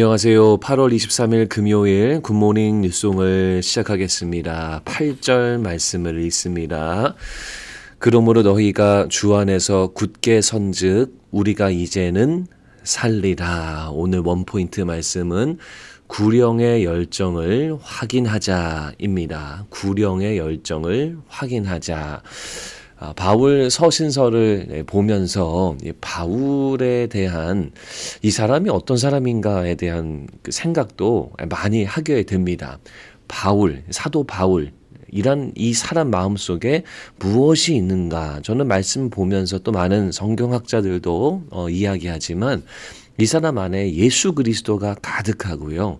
안녕하세요. 8월 23일 금요일 굿모닝 뉴송을 시작하겠습니다. 8절 말씀을 읽습니다. 그러므로 너희가 주 안에서 굳게 선즉 우리가 이제는 살리라. 오늘 원포인트 말씀은 구령의 열정을 확인하자입니다. 구령의 열정을 확인하자. 아, 바울 서신서를 네, 보면서 예, 바울에 대한 이 사람이 어떤 사람인가에 대한 그 생각도 많이 하게 됩니다. 바울, 사도 바울, 이란 이 사람 마음 속에 무엇이 있는가? 저는 말씀 보면서 또 많은 성경학자들도 어, 이야기하지만 이 사람 안에 예수 그리스도가 가득하고요.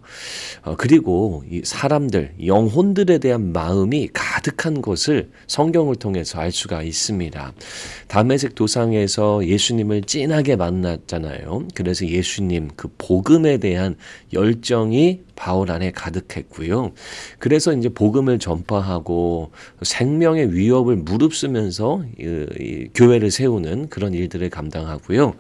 어, 그리고 이 사람들, 영혼들에 대한 마음이 가득한 것을 성경을 통해서 알 수가 있습니다. 담에색 도상에서 예수님을 진하게 만났잖아요. 그래서 예수님 그 복음에 대한 열정이 바울 안에 가득했고요. 그래서 이제 복음을 전파하고 생명의 위협을 무릅쓰면서 교회를 세우는 그런 일들을 감당하고요.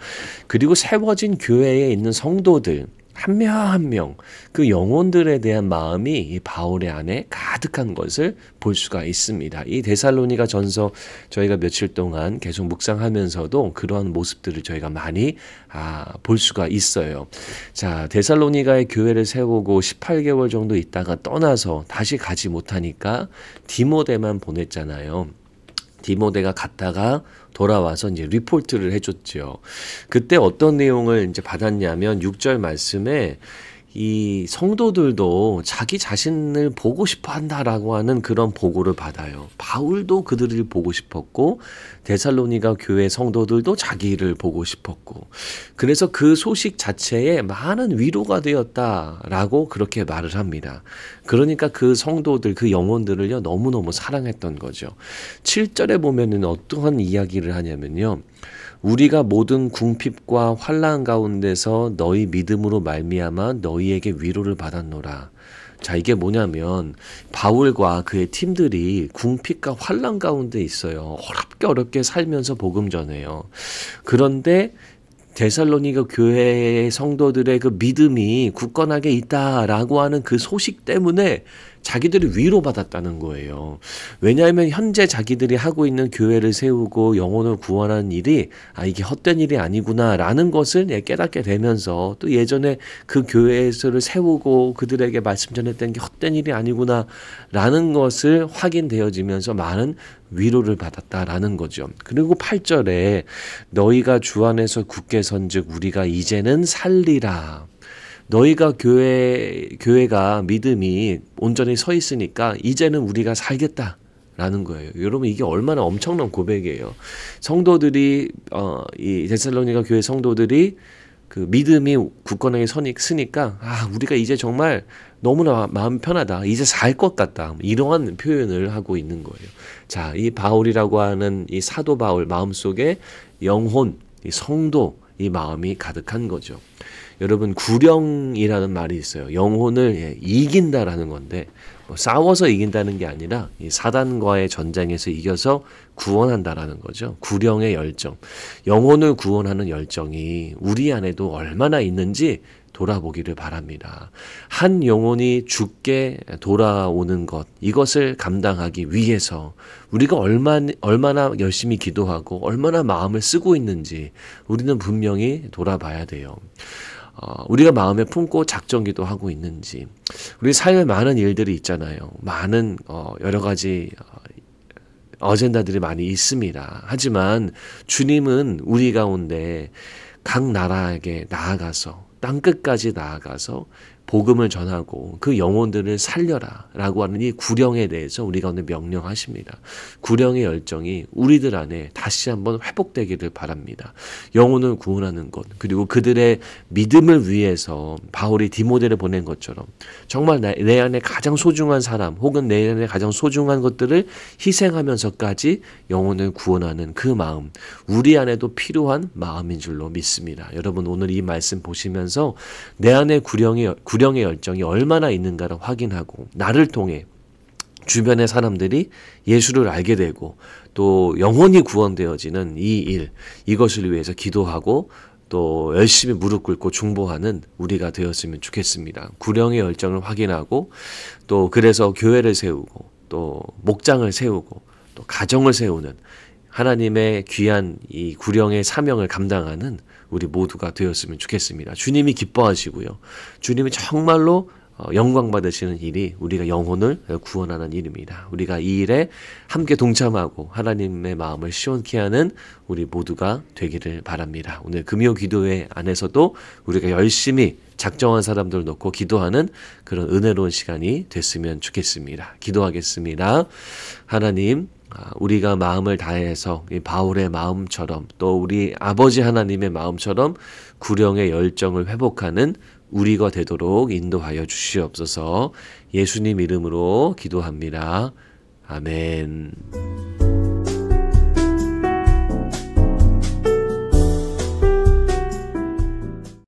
그리고 세워진 교회에 있는 성도들 한명한명그 영혼들에 대한 마음이 이 바울의 안에 가득한 것을 볼 수가 있습니다. 이 데살로니가 전서 저희가 며칠 동안 계속 묵상하면서도 그러한 모습들을 저희가 많이 아, 볼 수가 있어요. 자, 데살로니가의 교회를 세우고 18개월 정도 있다가 떠나서 다시 가지 못하니까 디모데만 보냈잖아요. 디모데가 갔다가 돌아와서 이제 리포트를 해줬죠. 그때 어떤 내용을 이제 받았냐면 6절 말씀에 이 성도들도 자기 자신을 보고 싶어 한다라고 하는 그런 보고를 받아요. 바울도 그들을 보고 싶었고 데살로니가 교회 성도들도 자기를 보고 싶었고 그래서 그 소식 자체에 많은 위로가 되었다라고 그렇게 말을 합니다. 그러니까 그 성도들 그 영혼들을요 너무너무 사랑했던 거죠. 7절에 보면은 어떠한 이야기를 하냐면요. 우리가 모든 궁핍과 환란 가운데서 너희 믿음으로 말미암아 너희에게 위로를 받았노라. 자 이게 뭐냐면 바울과 그의 팀들이 궁핍과 환란 가운데 있어요. 어렵게 어렵게 살면서 복음 전해요. 그런데 데살로니가 교회의 성도들의 그 믿음이 굳건하게 있다라고 하는 그 소식 때문에 자기들이 위로받았다는 거예요. 왜냐하면 현재 자기들이 하고 있는 교회를 세우고 영혼을 구원하는 일이 아 이게 헛된 일이 아니구나라는 것을 예, 깨닫게 되면서 또 예전에 그 교회에서를 세우고 그들에게 말씀 전했던 게 헛된 일이 아니구나라는 것을 확인되어지면서 많은 위로를 받았다라는 거죠. 그리고 8절에 너희가 주 안에서 굳게 선즉 우리가 이제는 살리라. 너희가 교회 교회가 믿음이 온전히 서 있으니까 이제는 우리가 살겠다. 라는 거예요. 여러분 이게 얼마나 엄청난 고백이에요. 성도들이 어 이 데살로니가 교회 성도들이 그 믿음이 굳건하게 서니 까아 우리가 이제 정말 너무나 마음 편하다 이제 살 것 같다 이러한 표현을 하고 있는 거예요. 자이 바울이라고 하는 이 사도 바울 마음 속에 영혼 이 성도 이 마음이 가득한 거죠. 여러분 구령이라는 말이 있어요. 영혼을 예, 이긴다라는 건데 뭐 싸워서 이긴다는 게 아니라 사단과의 전쟁에서 이겨서 구원한다라는 거죠. 구령의 열정, 영혼을 구원하는 열정이 우리 안에도 얼마나 있는지 돌아보기를 바랍니다. 한 영혼이 죽게 돌아오는 것, 이것을 감당하기 위해서 우리가 얼마, 얼마나 열심히 기도하고 얼마나 마음을 쓰고 있는지 우리는 분명히 돌아봐야 돼요. 어, 우리가 마음에 품고 작정기도 하고 있는지 우리 삶에 많은 일들이 있잖아요. 많은 어, 여러 가지 어, 어젠다들이 많이 있습니다. 하지만 주님은 우리 가운데 각 나라에게 나아가서 땅 끝까지 나아가서 복음을 전하고 그 영혼들을 살려라라고 하는 이 구령에 대해서 우리가 오늘 명령하십니다. 구령의 열정이 우리들 안에 다시 한번 회복되기를 바랍니다. 영혼을 구원하는 것 그리고 그들의 믿음을 위해서 바울이 디모데를 보낸 것처럼 정말 내, 내 안에 가장 소중한 사람 혹은 내 안에 가장 소중한 것들을 희생하면서까지 영혼을 구원하는 그 마음 우리 안에도 필요한 마음인 줄로 믿습니다. 여러분 오늘 이 말씀 보시면서 내 안에 구령의 구 불령의 열정이 얼마나 있는가를 확인하고 나를 통해 주변의 사람들이 예수를 알게 되고 또영원히 구원되어지는 이 일, 이것을 위해서 기도하고 또 열심히 무릎 꿇고 중보하는 우리가 되었으면 좋겠습니다. 구령의 열정을 확인하고 또 그래서 교회를 세우고 또 목장을 세우고 또 가정을 세우는 하나님의 귀한 이 구령의 사명을 감당하는 우리 모두가 되었으면 좋겠습니다. 주님이 기뻐하시고요. 주님이 정말로 어, 영광 받으시는 일이 우리가 영혼을 구원하는 일입니다. 우리가 이 일에 함께 동참하고 하나님의 마음을 시원케 하는 우리 모두가 되기를 바랍니다. 오늘 금요 기도회 안에서도 우리가 열심히 작정한 사람들 을 놓고 기도하는 그런 은혜로운 시간이 됐으면 좋겠습니다. 기도하겠습니다. 하나님, 아, 우리가 마음을 다해서 이 바울의 마음처럼 또 우리 아버지 하나님의 마음처럼 구령의 열정을 회복하는 우리가 되도록 인도하여 주시옵소서 예수님 이름으로 기도합니다. 아멘.